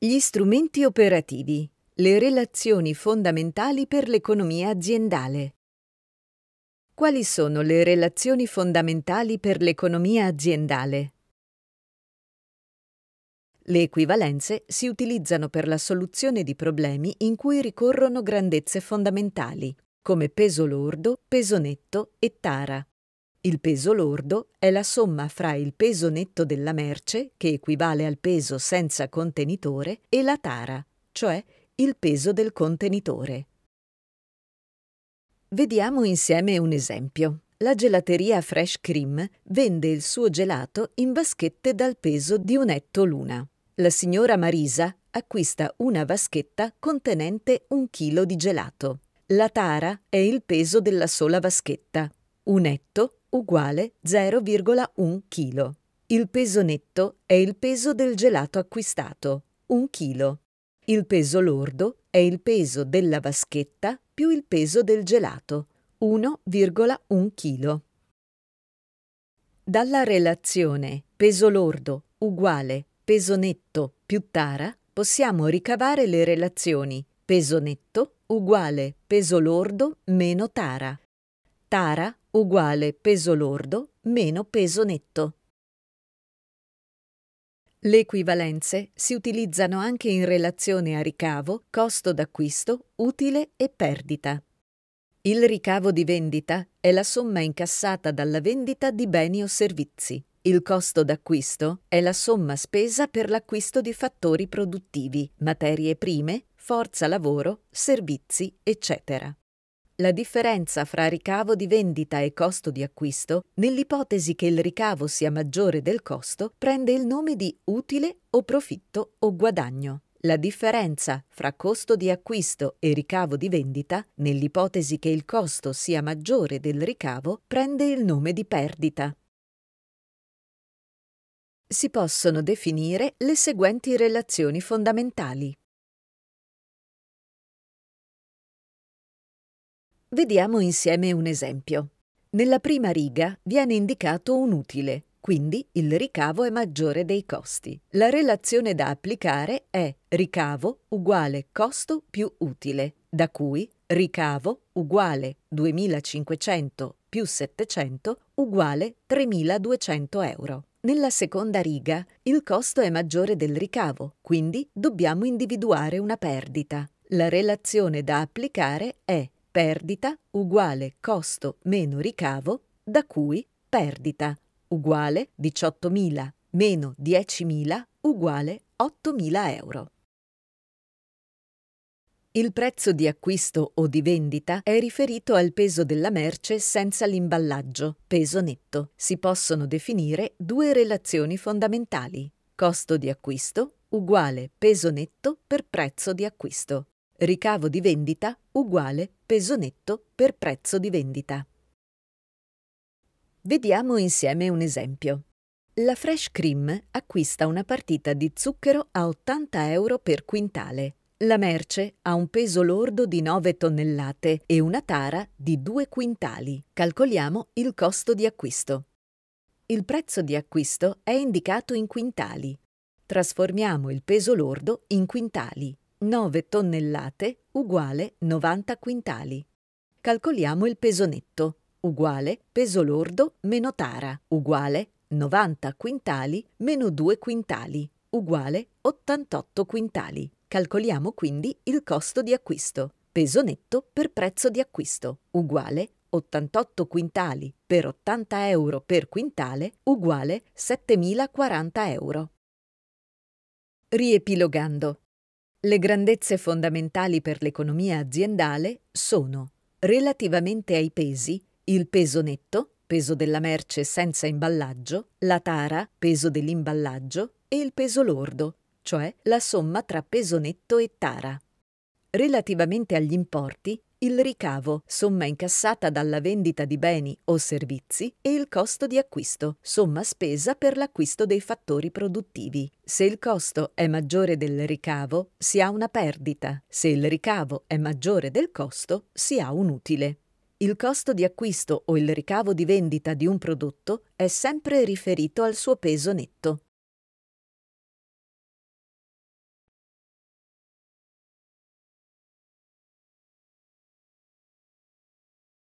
Gli strumenti operativi, le relazioni fondamentali per l'economia aziendale. Quali sono le relazioni fondamentali per l'economia aziendale? Le equivalenze si utilizzano per la soluzione di problemi in cui ricorrono grandezze fondamentali, come peso lordo, peso netto e tara. Il peso lordo è la somma fra il peso netto della merce, che equivale al peso senza contenitore, e la tara, cioè il peso del contenitore. Vediamo insieme un esempio. La gelateria Fresh Cream vende il suo gelato in vaschette dal peso di un etto l'una. La signora Marisa acquista una vaschetta contenente un chilo di gelato. La tara è il peso della sola vaschetta. Un etto uguale 0,1 kg. Il peso netto è il peso del gelato acquistato, 1 kg. Il peso lordo è il peso della vaschetta più il peso del gelato, 1,1 kg. Dalla relazione peso lordo uguale peso netto più tara possiamo ricavare le relazioni peso netto uguale peso lordo meno tara. Tara uguale peso lordo meno peso netto. Le equivalenze si utilizzano anche in relazione a ricavo, costo d'acquisto, utile e perdita. Il ricavo di vendita è la somma incassata dalla vendita di beni o servizi. Il costo d'acquisto è la somma spesa per l'acquisto di fattori produttivi, materie prime, forza lavoro, servizi, eccetera la differenza fra ricavo di vendita e costo di acquisto, nell'ipotesi che il ricavo sia maggiore del costo, prende il nome di utile o profitto o guadagno. La differenza fra costo di acquisto e ricavo di vendita, nell'ipotesi che il costo sia maggiore del ricavo, prende il nome di perdita. Si possono definire le seguenti relazioni fondamentali. Vediamo insieme un esempio. Nella prima riga viene indicato un utile, quindi il ricavo è maggiore dei costi. La relazione da applicare è ricavo uguale costo più utile, da cui ricavo uguale 2500 più 700 uguale 3200 euro. Nella seconda riga il costo è maggiore del ricavo, quindi dobbiamo individuare una perdita. La relazione da applicare è Perdita uguale costo meno ricavo da cui perdita uguale 18.000 meno 10.000 uguale 8.000 euro. Il prezzo di acquisto o di vendita è riferito al peso della merce senza l'imballaggio, peso netto. Si possono definire due relazioni fondamentali. Costo di acquisto uguale peso netto per prezzo di acquisto. Ricavo di vendita uguale peso netto per prezzo di vendita. Vediamo insieme un esempio. La Fresh Cream acquista una partita di zucchero a 80 euro per quintale. La merce ha un peso lordo di 9 tonnellate e una tara di 2 quintali. Calcoliamo il costo di acquisto. Il prezzo di acquisto è indicato in quintali. Trasformiamo il peso lordo in quintali. 9 tonnellate uguale 90 quintali. Calcoliamo il peso netto, uguale peso lordo meno tara, uguale 90 quintali meno 2 quintali, uguale 88 quintali. Calcoliamo quindi il costo di acquisto, peso netto per prezzo di acquisto, uguale 88 quintali per 80 euro per quintale, uguale 7.040 euro. Riepilogando. Le grandezze fondamentali per l'economia aziendale sono, relativamente ai pesi, il peso netto, peso della merce senza imballaggio, la tara, peso dell'imballaggio, e il peso lordo, cioè la somma tra peso netto e tara. Relativamente agli importi, il ricavo, somma incassata dalla vendita di beni o servizi, e il costo di acquisto, somma spesa per l'acquisto dei fattori produttivi. Se il costo è maggiore del ricavo, si ha una perdita. Se il ricavo è maggiore del costo, si ha un utile. Il costo di acquisto o il ricavo di vendita di un prodotto è sempre riferito al suo peso netto,